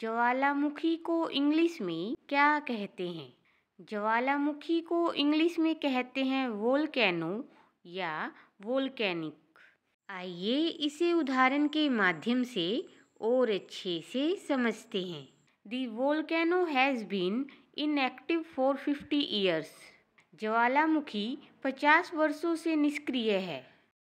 ज्वालामुखी को इंग्लिश में क्या कहते हैं ज्वालामुखी को इंग्लिश में कहते हैं वोल्केनो या वोल्केनिक आइए इसे उदाहरण के माध्यम से और अच्छे से समझते हैं the volcano has been inactive for fifty years ज्वालामुखी पचास वर्षों से निष्क्रिय है